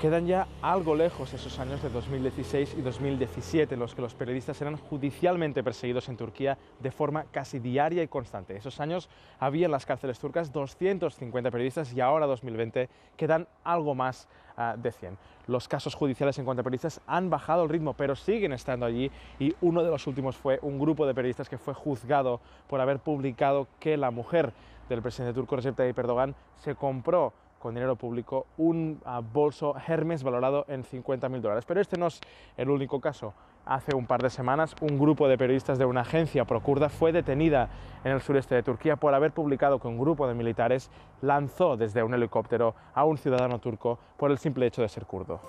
Quedan ya algo lejos esos años de 2016 y 2017, en los que los periodistas eran judicialmente perseguidos en Turquía de forma casi diaria y constante. Esos años había en las cárceles turcas 250 periodistas y ahora 2020 quedan algo más ah, de 100. Los casos judiciales en cuanto a periodistas han bajado el ritmo, pero siguen estando allí y uno de los últimos fue un grupo de periodistas que fue juzgado por haber publicado que la mujer del presidente turco Recep Tayyip Erdogan se compró con dinero público un ah, bolso Hermes valorado en 50.000 dólares. Pero este no es el único caso. Hace un par de semanas, un grupo de periodistas de una agencia procurda fue detenida en el sureste de Turquía por haber publicado que un grupo de militares lanzó desde un helicóptero a un ciudadano turco por el simple hecho de ser kurdo.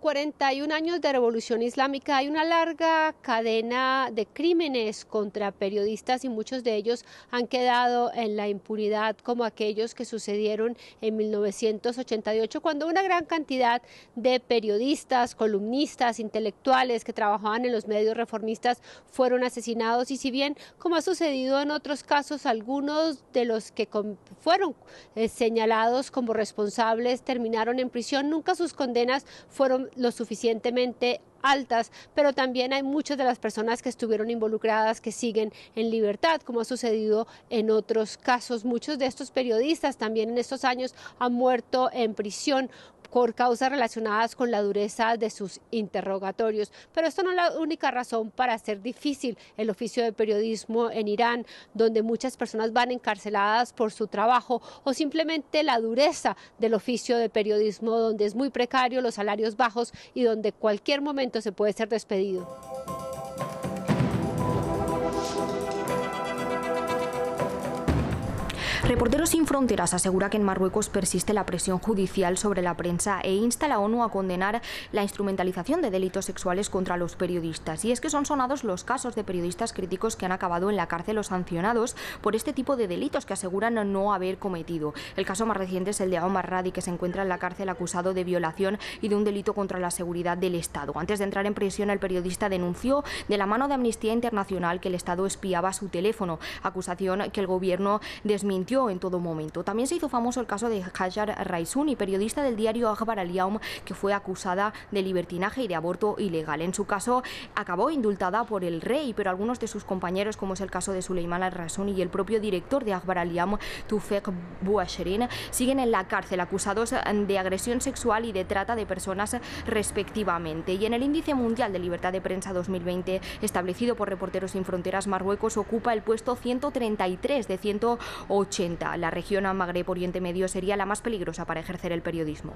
41 años de revolución islámica hay una larga cadena de crímenes contra periodistas y muchos de ellos han quedado en la impunidad como aquellos que sucedieron en 1988 cuando una gran cantidad de periodistas, columnistas, intelectuales que trabajaban en los medios reformistas fueron asesinados y si bien como ha sucedido en otros casos algunos de los que fueron eh, señalados como responsables terminaron en prisión, nunca sus condenas fueron lo suficientemente altas, pero también hay muchas de las personas que estuvieron involucradas que siguen en libertad, como ha sucedido en otros casos. Muchos de estos periodistas también en estos años han muerto en prisión por causas relacionadas con la dureza de sus interrogatorios. Pero esto no es la única razón para hacer difícil el oficio de periodismo en Irán, donde muchas personas van encarceladas por su trabajo o simplemente la dureza del oficio de periodismo, donde es muy precario, los salarios bajos y donde cualquier momento se puede ser despedido. Reporteros sin Fronteras asegura que en Marruecos persiste la presión judicial sobre la prensa e insta a la ONU a condenar la instrumentalización de delitos sexuales contra los periodistas. Y es que son sonados los casos de periodistas críticos que han acabado en la cárcel o sancionados por este tipo de delitos que aseguran no haber cometido. El caso más reciente es el de Omar Radi, que se encuentra en la cárcel acusado de violación y de un delito contra la seguridad del Estado. Antes de entrar en prisión, el periodista denunció de la mano de Amnistía Internacional que el Estado espiaba su teléfono, acusación que el gobierno desmintió en todo momento. También se hizo famoso el caso de Hajar Raisuni, periodista del diario Akbar al que fue acusada de libertinaje y de aborto ilegal. En su caso, acabó indultada por el rey, pero algunos de sus compañeros, como es el caso de Suleiman al-Raisuni y el propio director de Akbar al Tufek Bouacherin, siguen en la cárcel acusados de agresión sexual y de trata de personas respectivamente. Y en el Índice Mundial de Libertad de Prensa 2020, establecido por Reporteros sin Fronteras, Marruecos ocupa el puesto 133 de 180 la región Magreb Oriente Medio sería la más peligrosa para ejercer el periodismo.